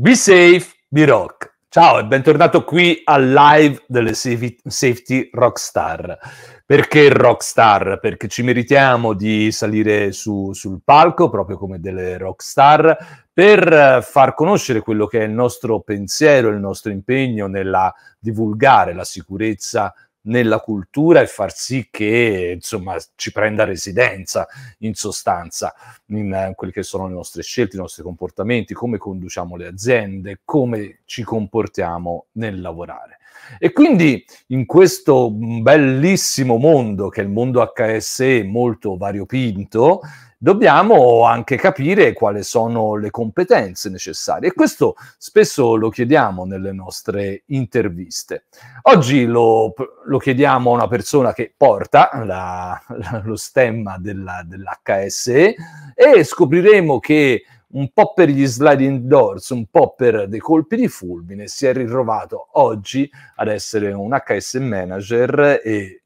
Be safe, be rock. Ciao e bentornato qui al live delle Safety Rockstar. Perché rockstar? Perché ci meritiamo di salire su, sul palco, proprio come delle rockstar, per eh, far conoscere quello che è il nostro pensiero, il nostro impegno nella divulgare la sicurezza nella cultura e far sì che insomma ci prenda residenza in sostanza in eh, quelli che sono le nostre scelte, i nostri comportamenti, come conduciamo le aziende, come ci comportiamo nel lavorare. E quindi in questo bellissimo mondo, che è il mondo HSE molto variopinto, dobbiamo anche capire quali sono le competenze necessarie e questo spesso lo chiediamo nelle nostre interviste. Oggi lo, lo chiediamo a una persona che porta la, la, lo stemma della, dell'HSE e scopriremo che un po' per gli sliding doors, un po' per dei colpi di fulmine, si è ritrovato oggi ad essere un HS manager e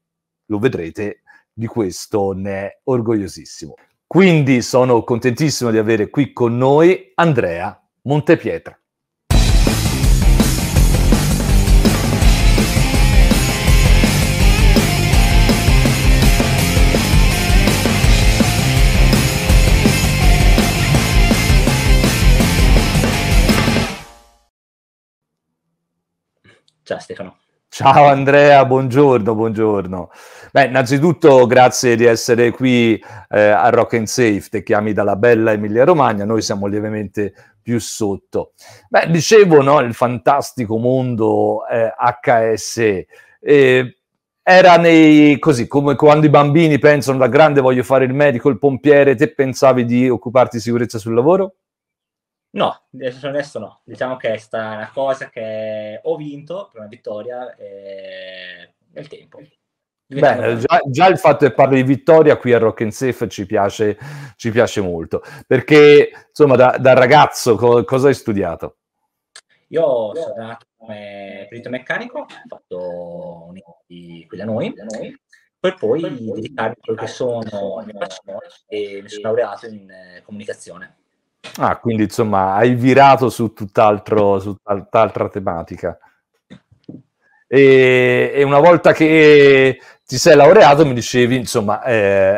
lo vedrete, di questo ne è orgogliosissimo. Quindi sono contentissimo di avere qui con noi Andrea Montepietra. Ciao Stefano. Ciao Andrea, buongiorno, buongiorno. Beh, innanzitutto grazie di essere qui eh, a Rock and Safe, te chiami dalla bella Emilia Romagna, noi siamo lievemente più sotto. Beh, dicevo, no, il fantastico mondo eh, HS. Eh, era nei, così come quando i bambini pensano da grande voglio fare il medico, il pompiere, te pensavi di occuparti di sicurezza sul lavoro? No, adesso no. Diciamo che è stata una cosa che ho vinto per una vittoria eh, nel tempo. Bene, già, già, il fatto che parli di vittoria qui a Rock and Safe ci piace, ci piace molto, perché insomma da, da ragazzo co- cosa hai studiato? Io sono nato come perito meccanico, ho fatto qui da noi, da noi per poi dedicarmi a quello che sono le persone e mi sono laureato in eh, comunicazione. Ah, quindi insomma hai virato su tutt'altro, su tutt'altra tematica. E, e, una volta che ti sei laureato mi dicevi, insomma, eh,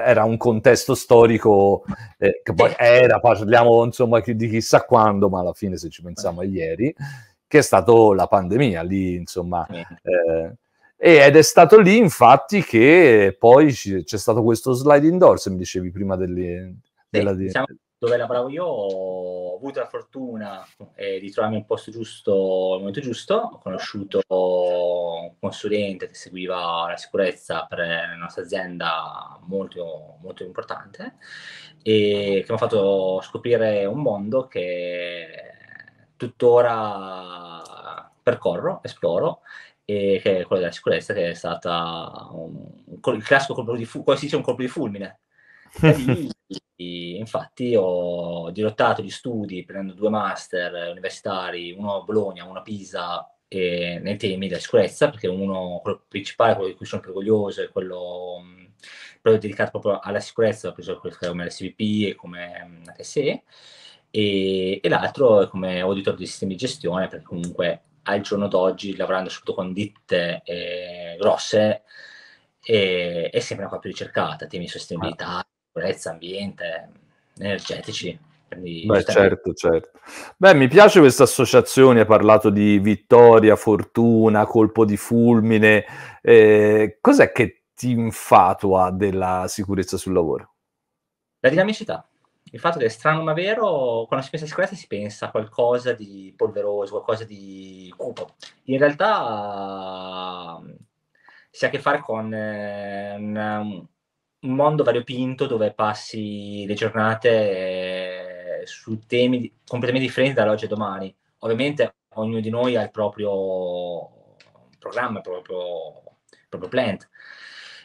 era un contesto storico eh, che poi era, parliamo insomma di chissà quando, ma alla fine se ci pensiamo a ieri, che è stato la pandemia lì, insomma. Eh, ed è stato lì infatti che poi c'è stato questo sliding doors, mi dicevi prima delle, della... Sì, diciamo dove lavoravo io ho avuto la fortuna eh, di trovarmi al posto giusto al momento giusto, ho conosciuto un consulente che seguiva la sicurezza per la nostra azienda molto, molto importante e che mi ha fatto scoprire un mondo che tuttora percorro, esploro e che è quello della sicurezza che è stata un, un, il classico colpo di fulmine, come dice un colpo di fulmine. infatti ho dirottato gli studi prendendo due master universitari, uno a Bologna, uno a Pisa, e, nei temi della sicurezza, perché uno, quello principale, quello di cui sono più orgoglioso, è quello, quello dedicato proprio alla sicurezza, ho preso come la e come HSE, e, e l'altro è come auditor di sistemi di gestione, perché comunque al giorno d'oggi, lavorando soprattutto con ditte eh, grosse, eh, è sempre una cosa più ricercata, temi di sostenibilità, sicurezza, ambiente, energetici. Beh, certo, certo. Beh, mi piace questa associazione, hai parlato di vittoria, fortuna, colpo di fulmine. Eh, cos'è che ti infatua della sicurezza sul lavoro? La dinamicità. Il fatto che è strano ma vero, quando si pensa a sicurezza si pensa a qualcosa di polveroso, qualcosa di cupo. In realtà si ha a che fare con eh, un, un mondo variopinto dove passi le giornate eh, su temi completamente differenti dall'oggi e domani. Ovviamente ognuno di noi ha il proprio programma, il proprio, il proprio plant,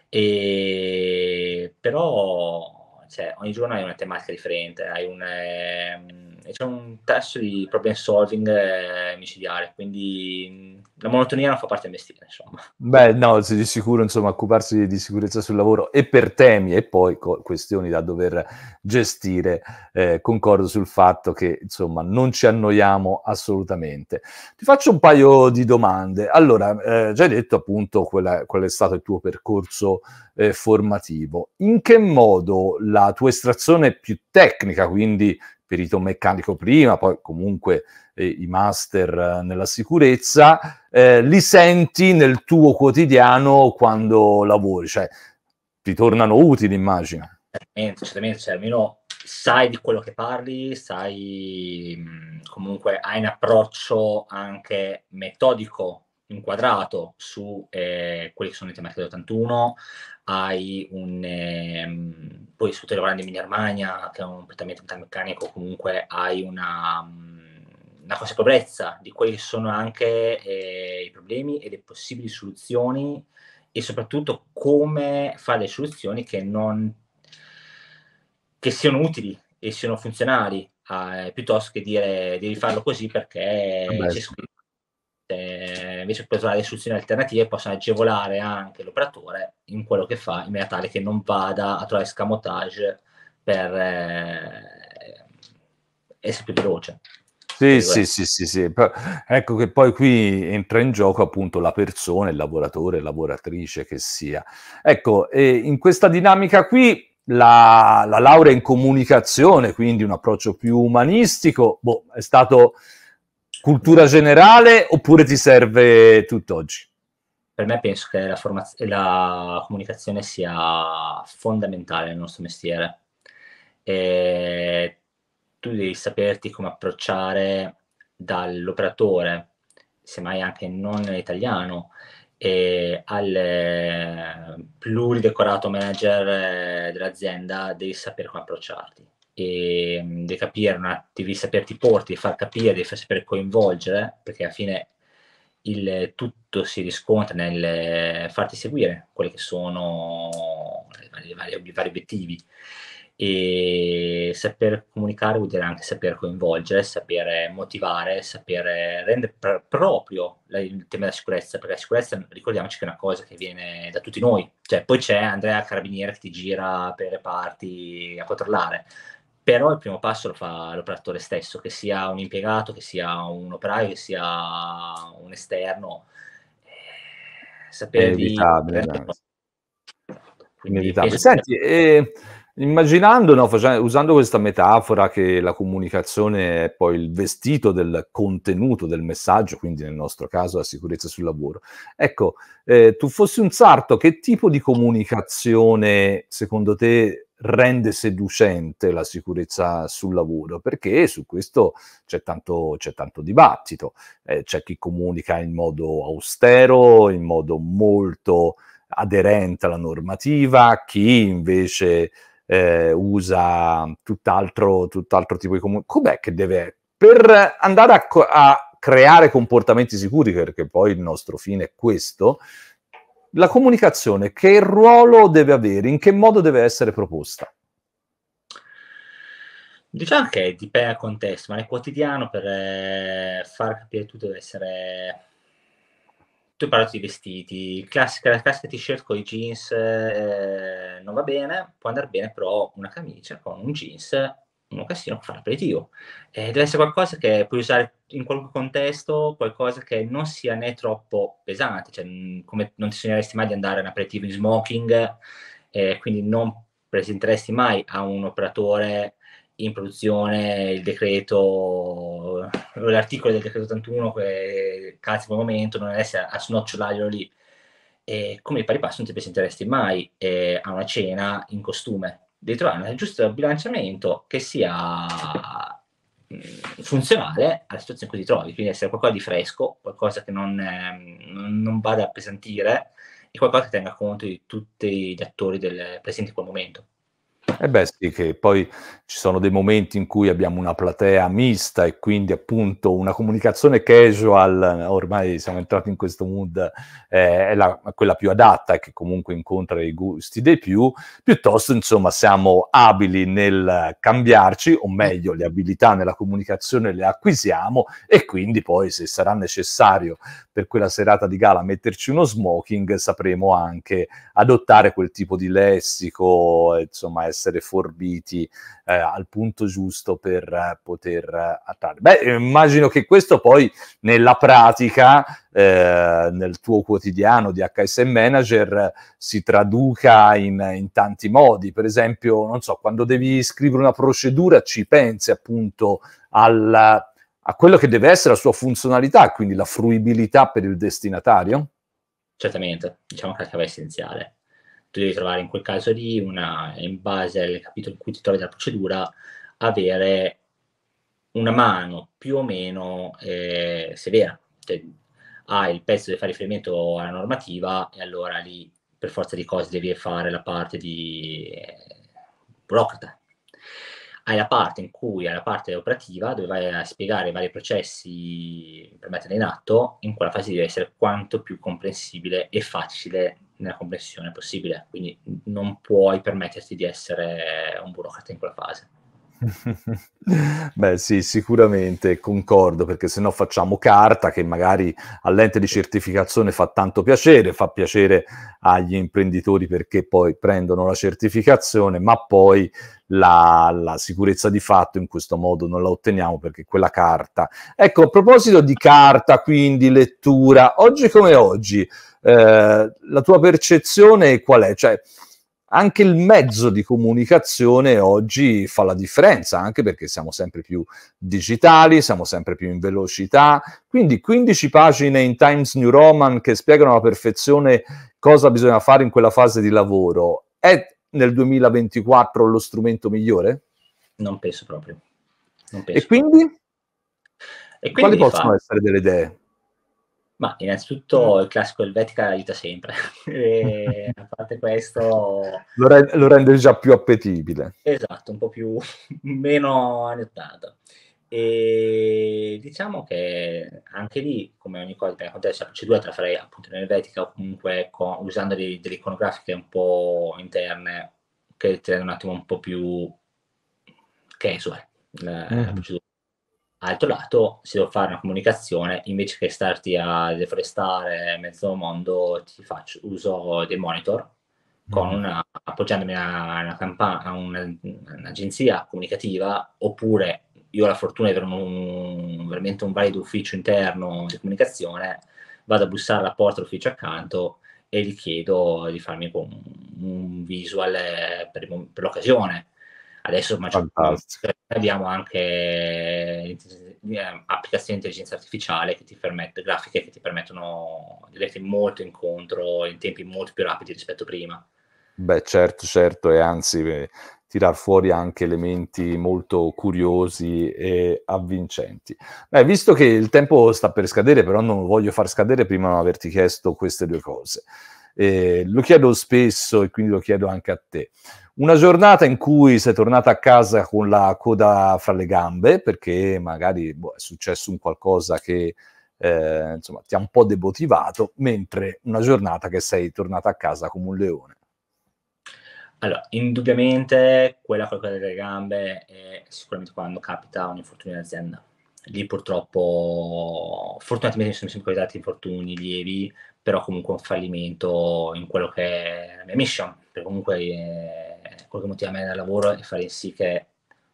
e, però cioè, ogni giorno hai una tematica differente, hai un, ehm, Ehm, c'è un test di problem solving eh, micidiale, quindi la monotonia non fa parte del mestiere, insomma. Beh, no, di sicuro, insomma, occuparsi di, sicurezza sul lavoro e per temi e poi co- questioni da dover gestire, eh, concordo sul fatto che, insomma, non ci annoiamo assolutamente. Ti faccio un paio di domande. Allora, eh, già hai detto appunto quella, qual è stato il tuo percorso eh, formativo. In che modo la tua estrazione più tecnica, quindi perito meccanico prima, poi comunque eh, i master eh, nella sicurezza, eh, li senti nel tuo quotidiano quando lavori, cioè ti tornano utili, immagino. Certamente, certamente, cioè, almeno sai di quello che parli, sai mm, comunque hai un approccio anche metodico inquadrato su eh, quelli che sono i temati dell'81, hai un... Eh, poi su Telegrande Emilia Romagna, che è un prettamente metalmeccanico, comunque hai una, mm, una consapevolezza di quelli che sono anche eh, i problemi e le possibili soluzioni e soprattutto come fare le soluzioni che non che siano utili e siano funzionali eh, piuttosto che dire devi farlo così perché Vabbè, c'è scritto invece per trovare soluzioni alternative possono agevolare anche l'operatore in quello che fa, in maniera tale che non vada a trovare scamotage per eh, essere più veloce. Sì, sì, sì, sì, sì, Ecco che poi qui entra in gioco appunto la persona, il lavoratore, la lavoratrice che sia. Ecco, in questa dinamica qui la, la laurea in comunicazione, quindi un approccio più umanistico, boh, è stato cultura generale oppure ti serve tutt'oggi? Per me penso che la, formaz- la comunicazione sia fondamentale nel nostro mestiere. E tu devi saperti come approcciare dall'operatore, semmai anche non italiano, al eh, pluridecorato manager eh, dell'azienda, devi sapere come approcciarti e ehm, devi capire, una, devi saperti porti, far capire, devi saper coinvolgere, perché alla fine il tutto si riscontra nel farti seguire quelli che sono i vari, i vari obiettivi e saper comunicare vuol dire anche saper coinvolgere, sapere motivare, sapere rendere pr- proprio la, il tema della sicurezza, perché la sicurezza ricordiamoci che è una cosa che viene da tutti noi, cioè poi c'è Andrea Carabiniere che ti gira per le parti a controllare, però il primo passo lo fa l'operatore stesso, che sia un impiegato, che sia un operaio, che sia un esterno. Eh, sapere è inevitabile. Di... No. inevitabile. Senti, eh, immaginando, no, facendo, usando questa metafora che la comunicazione è poi il vestito del contenuto del messaggio, quindi nel nostro caso la sicurezza sul lavoro, ecco, eh, tu fossi un sarto, che tipo di comunicazione secondo te rende seducente la sicurezza sul lavoro, perché su questo c'è tanto, c'è tanto dibattito, eh, c'è chi comunica in modo austero, in modo molto aderente alla normativa, chi invece eh, usa tutt'altro, tutt'altro tipo di comunicazione. Com'è che deve... Per andare a, co- a creare comportamenti sicuri, perché poi il nostro fine è questo, la comunicazione, che ruolo deve avere, in che modo deve essere proposta? Diciamo che dipende dal contesto, ma nel quotidiano per eh, far capire tutto deve essere... Tu hai parlato di vestiti, classica, la classica t-shirt con i jeans eh, non va bene, può andare bene però una camicia con un jeans uno mocassino per fare aperitivo. Eh, deve essere qualcosa che puoi usare in qualunque contesto, qualcosa che non sia né troppo pesante, cioè mm, come non ti sogneresti mai di andare in aperitivo in smoking, eh, quindi non presenteresti mai a un operatore in produzione il decreto, l'articolo del decreto 81 che calza quel momento, non deve essere a snocciolarlo lì. E come pari passo non ti presenteresti mai eh, a una cena in costume, di trovare un giusto bilanciamento che sia mm, funzionale alla situazione in cui ti trovi, quindi essere qualcosa di fresco, qualcosa che non, eh, non vada a appesantire e qualcosa che tenga conto di tutti gli attori del, presenti in quel momento. E eh beh, sì, che poi ci sono dei momenti in cui abbiamo una platea mista e quindi appunto una comunicazione casual, ormai siamo entrati in questo mood, eh, è la, quella più adatta e che comunque incontra i gusti dei più, piuttosto insomma siamo abili nel cambiarci, o meglio le abilità nella comunicazione le acquisiamo e quindi poi se sarà necessario per quella serata di gala metterci uno smoking, sapremo anche adottare quel tipo di lessico, insomma, essere forbiti eh, al punto giusto per eh, poter eh, attrarre. Beh, immagino che questo poi nella pratica, eh, nel tuo quotidiano di HSM Manager, si traduca in, in tanti modi. Per esempio, non so, quando devi scrivere una procedura ci pensi appunto al a quello che deve essere la sua funzionalità, quindi la fruibilità per il destinatario? Certamente, diciamo che la chiave è essenziale. Tu devi trovare in quel caso lì, una, in base al capitolo in cui ti trovi della procedura, avere una mano più o meno eh, severa. Cioè, ah, il pezzo che fa riferimento alla normativa e allora lì per forza di cose devi fare la parte di eh, burocrata, hai la parte in cui hai la parte operativa dove vai a spiegare i vari processi per metterli in atto, in quella fase deve essere quanto più comprensibile e facile nella comprensione possibile, quindi non puoi permetterti di essere un burocrate in quella fase. Beh, sì, sicuramente concordo, perché se no facciamo carta che magari all'ente di certificazione fa tanto piacere, fa piacere agli imprenditori perché poi prendono la certificazione, ma poi la, la sicurezza di fatto in questo modo non la otteniamo perché quella carta. Ecco, a proposito di carta, quindi lettura, oggi come oggi, eh, la tua percezione qual è? Cioè, anche il mezzo di comunicazione oggi fa la differenza, anche perché siamo sempre più digitali, siamo sempre più in velocità, quindi 15 pagine in Times New Roman che spiegano alla perfezione cosa bisogna fare in quella fase di lavoro, è nel 2024 lo strumento migliore? Non penso proprio. Non penso e quindi? E quindi Quali possono fa? essere delle idee? Ma innanzitutto mm. il classico Helvetica aiuta sempre, a parte questo... Lo, re- lo, rende già più appetibile. Esatto, un po' più, meno anni E diciamo che anche lì, come ogni cosa, che c'è due tra fare appunto in Helvetica o comunque con, usando delle, delle iconografiche un po' interne che ti rendono un attimo un po' più casual la, mm. la procedura Altro lato, se devo fare una comunicazione, invece che starti a deforestare mezzo mondo, ti faccio, uso dei monitor mm. una, appoggiandomi a, una campa- a una, un'agenzia comunicativa oppure io ho la fortuna di avere un, veramente un valido ufficio interno di comunicazione, vado a bussare alla porta dell'ufficio accanto e gli chiedo di farmi un, un visual per, per l'occasione Adesso abbiamo anche eh, applicazioni di intelligenza artificiale che ti permette, grafiche che ti permettono di andare molto incontro in tempi molto più rapidi rispetto a prima. Beh, certo, certo, e anzi eh, tirar fuori anche elementi molto curiosi e avvincenti. Beh, visto che il tempo sta per scadere, però non voglio far scadere prima di averti chiesto queste due cose. Eh, lo chiedo spesso e quindi lo chiedo anche a te. Una giornata in cui sei tornata a casa con la coda fra le gambe perché magari boh, è successo un qualcosa che eh, insomma, ti ha un po' demotivato, mentre una giornata che sei tornata a casa come un leone. Allora, indubbiamente quella con la coda delle gambe è sicuramente quando capita un infortunio in azienda. Lì purtroppo, fortunatamente mi sono sempre capitati infortuni lievi, però comunque un fallimento in quello che è la mia mission, perché comunque eh, quello che motiva me dal lavoro è fare sì che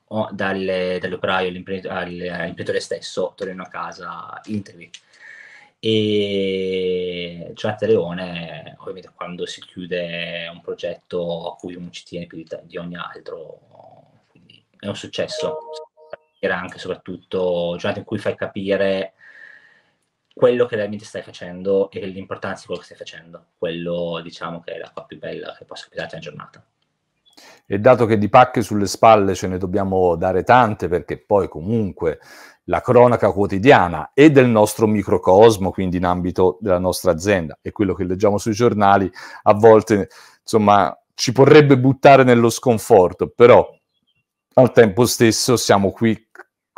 oh, dalle, dall'operaio all'imprenditore eh, stesso tornino a casa integri. E Giornata Leone, ovviamente quando si chiude un progetto a cui uno ci tiene più di, di ogni altro, è un successo. Era anche soprattutto giornata in cui fai capire quello che veramente stai facendo e l'importanza di quello che stai facendo. Quello diciamo che è la cosa più bella che posso capitare nella giornata. E dato che di pacche sulle spalle ce ne dobbiamo dare tante, perché poi comunque la cronaca quotidiana e del nostro microcosmo, quindi in ambito della nostra azienda e quello che leggiamo sui giornali, a volte insomma ci vorrebbe buttare nello sconforto, però al tempo stesso siamo qui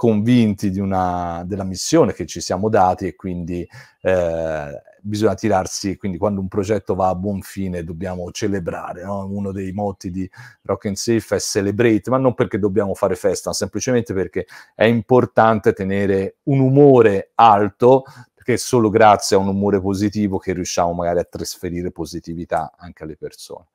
convinti una, della missione che ci siamo dati e quindi eh, bisogna tirarsi, quindi quando un progetto va a buon fine dobbiamo celebrare, no? uno dei motti di Rock and Safe è celebrate, ma non perché dobbiamo fare festa, ma semplicemente perché è importante tenere un umore alto, perché è solo grazie a un umore positivo che riusciamo magari a trasferire positività anche alle persone.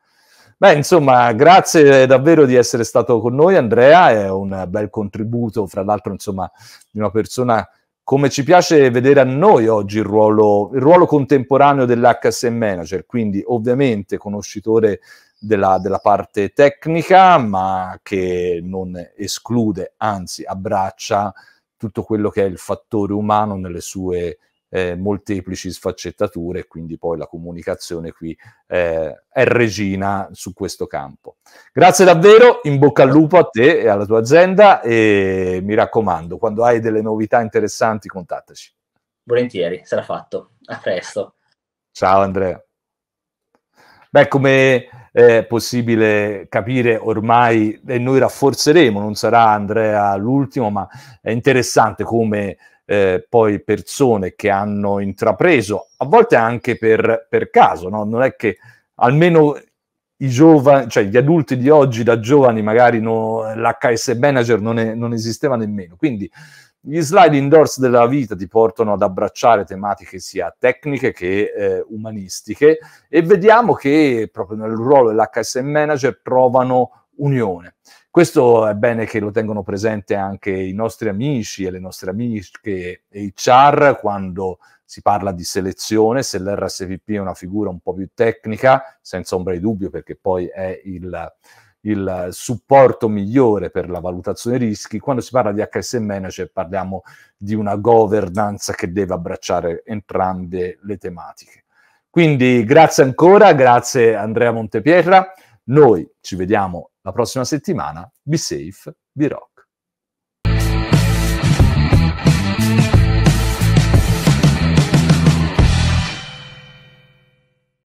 Beh, insomma, grazie davvero di essere stato con noi, Andrea. È un bel contributo, fra l'altro, insomma, di una persona come ci piace vedere a noi oggi il ruolo, il ruolo contemporaneo dell'HSM Manager, quindi ovviamente conoscitore della, della, parte tecnica, ma che non esclude, anzi abbraccia tutto quello che è il fattore umano nelle sue eh, molteplici sfaccettature e quindi poi la comunicazione qui eh, è regina su questo campo. Grazie davvero, in bocca al lupo a te e alla tua azienda e mi raccomando, quando hai delle novità interessanti contattaci. Volentieri, sarà fatto. A presto. Ciao Andrea. Beh, come è possibile capire ormai, e noi rafforzeremo, non sarà Andrea l'ultimo, ma è interessante come eh, poi persone che hanno intrapreso, a volte anche per, per caso, no? non è che almeno i giovani, cioè gli adulti di oggi da giovani magari no, l'HS manager non, è, non esisteva nemmeno, quindi gli slide indoors della vita ti portano ad abbracciare tematiche sia tecniche che eh, umanistiche e vediamo che proprio nel ruolo dell'HS manager trovano unione. Questo è bene che lo tengano presente anche i nostri amici e le nostre amiche e i char quando si parla di selezione, se l'RSVP è una figura un po' più tecnica, senza ombra di dubbio perché poi è il, il supporto migliore per la valutazione rischi. Quando si parla di HSM Manager parliamo di una governance che deve abbracciare entrambe le tematiche. Quindi grazie ancora, grazie Andrea Montepietra. Noi ci vediamo la prossima settimana, be safe, be rock.